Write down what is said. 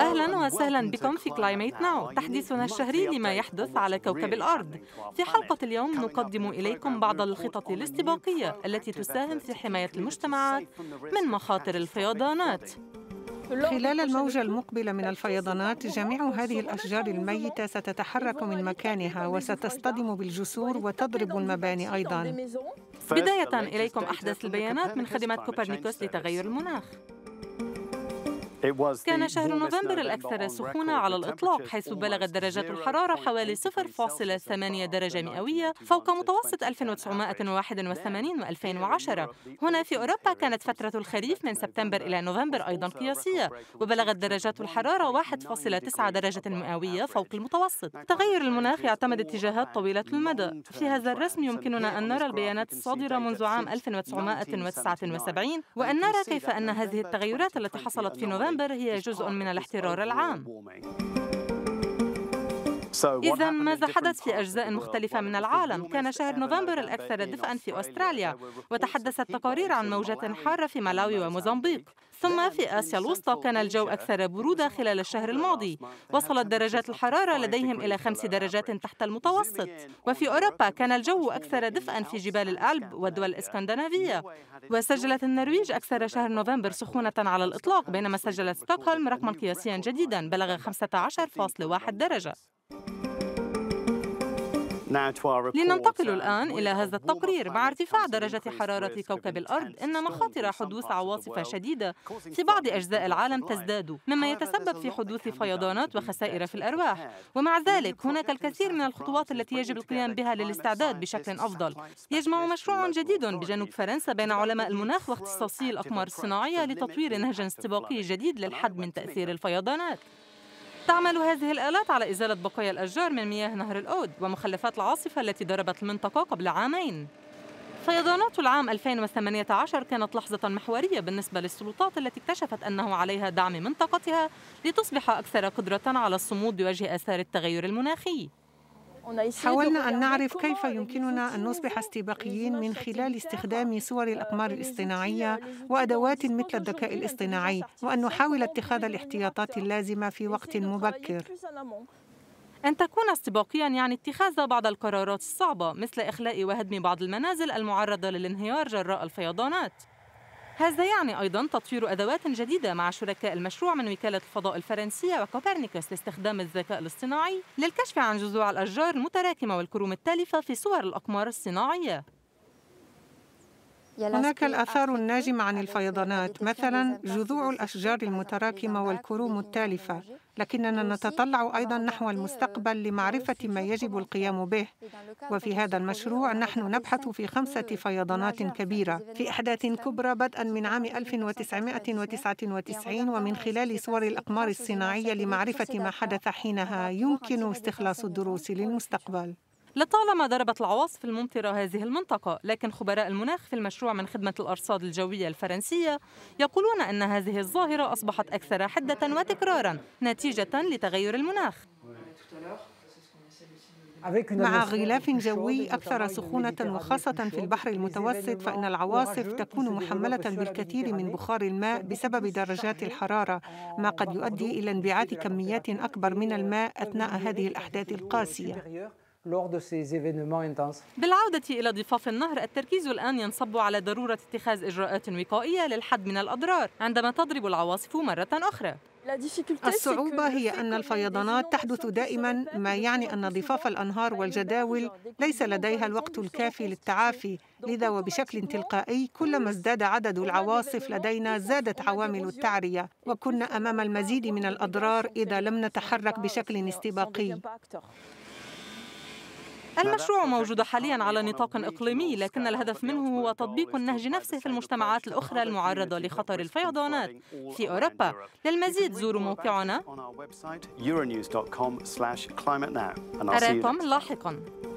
اهلا وسهلا بكم في كلايميت ناو تحديثنا الشهري لما يحدث على كوكب الارض في حلقه اليوم نقدم اليكم بعض الخطط الاستباقيه التي تساهم في حمايه المجتمعات من مخاطر الفيضانات خلال الموجة المقبلة من الفيضانات جميع هذه الأشجار الميتة ستتحرك من مكانها وستصطدم بالجسور وتضرب المباني أيضا بداية إليكم أحدث البيانات من خدمة كوبرنيكوس لتغير المناخ كان شهر نوفمبر الأكثر سخونة على الإطلاق حيث بلغت درجات الحرارة حوالي 0.8 درجة مئوية فوق متوسط 1981 و 2010 هنا في أوروبا كانت فترة الخريف من سبتمبر إلى نوفمبر أيضا قياسية وبلغت درجات الحرارة 1.9 درجة مئوية فوق المتوسط تغير المناخ يعتمد اتجاهات طويلة المدى في هذا الرسم يمكننا أن نرى البيانات الصادرة منذ عام 1979 وأن نرى كيف أن هذه التغيرات التي حصلت في نوفمبر نوفمبر هي جزء من الاحترار العام إذا ماذا حدث في أجزاء مختلفة من العالم؟ كان شهر نوفمبر الأكثر دفئا في أستراليا وتحدثت تقارير عن موجة حارة في ملاوي وموزمبيق ثم في آسيا الوسطى كان الجو أكثر برودة خلال الشهر الماضي وصلت درجات الحرارة لديهم إلى خمس درجات تحت المتوسط وفي أوروبا كان الجو أكثر دفئا في جبال الألب والدول الإسكندنافية يعني وسجلت النرويج أكثر شهر نوفمبر سخونة على الإطلاق بينما سجلت ستوكهولم رقما قياسيا جديدا بلغ 15.1 درجة لننتقل الآن إلى هذا التقرير مع ارتفاع درجة حرارة كوكب الأرض إن مخاطر حدوث عواصف شديدة في بعض أجزاء العالم تزداد مما يتسبب في حدوث فيضانات وخسائر في الأرواح ومع ذلك هناك الكثير من الخطوات التي يجب القيام بها للاستعداد بشكل أفضل يجمع مشروع جديد بجنوب فرنسا بين علماء المناخ واختصاصي الأقمار الصناعية لتطوير نهج استباقي جديد للحد من تأثير الفيضانات تعمل هذه الآلات على إزالة بقايا الأشجار من مياه نهر الأود ومخلفات العاصفة التي ضربت المنطقة قبل عامين فيضانات العام 2018 كانت لحظة محورية بالنسبة للسلطات التي اكتشفت أنه عليها دعم منطقتها لتصبح أكثر قدرة على الصمود بوجه آثار التغير المناخي حاولنا أن نعرف كيف يمكننا أن نصبح استباقيين من خلال استخدام صور الأقمار الاصطناعية euh, وأدوات مثل الذكاء الاصطناعي وأن نحاول اتخاذ الاحتياطات اللازمة في وقت مبكر أن تكون استباقيا يعني اتخاذ بعض القرارات الصعبة مثل إخلاء وهدم بعض المنازل المعرضة للانهيار جراء الفيضانات هذا يعني أيضا تطوير أدوات جديدة مع شركاء المشروع من وكالة الفضاء الفرنسية وكوبرنيكوس لاستخدام الذكاء الاصطناعي للكشف عن جذوع الأشجار المتراكمة والكروم التالفة في صور الأقمار الصناعية هناك الآثار الناجمة عن الفيضانات مثلا جذوع الأشجار المتراكمة والكروم التالفة لكننا نتطلع أيضا نحو المستقبل لمعرفة ما يجب القيام به وفي هذا المشروع نحن نبحث في خمسة فيضانات كبيرة في أحداث كبرى بدءا من عام 1999 ومن خلال صور الأقمار الصناعية لمعرفة ما حدث حينها يمكن استخلاص الدروس للمستقبل لطالما ضربت العواصف الممطرة هذه المنطقة لكن خبراء المناخ في المشروع من خدمة الأرصاد الجوية الفرنسية يقولون أن هذه الظاهرة أصبحت أكثر حدة وتكرارا نتيجة لتغير المناخ مع غلاف جوي أكثر سخونة وخاصة في البحر المتوسط فإن العواصف تكون محملة بالكثير من بخار الماء بسبب درجات الحرارة ما قد يؤدي إلى انبعاث كميات أكبر من الماء أثناء هذه الأحداث القاسية بالعودة إلى ضفاف النهر التركيز الآن ينصب على ضرورة اتخاذ إجراءات وقائية للحد من الأضرار عندما تضرب العواصف مرة أخرى الصعوبة هي أن الفيضانات تحدث دائما ما يعني أن ضفاف الأنهار والجداول ليس لديها الوقت الكافي للتعافي لذا وبشكل تلقائي كلما ازداد عدد العواصف لدينا زادت عوامل التعرية وكنا أمام المزيد من الأضرار إذا لم نتحرك بشكل استباقي المشروع موجود حاليا على نطاق إقليمي لكن الهدف منه هو تطبيق النهج نفسه في المجتمعات الأخرى المعرضة لخطر الفيضانات في أوروبا للمزيد زوروا موقعنا أراكم لاحقاً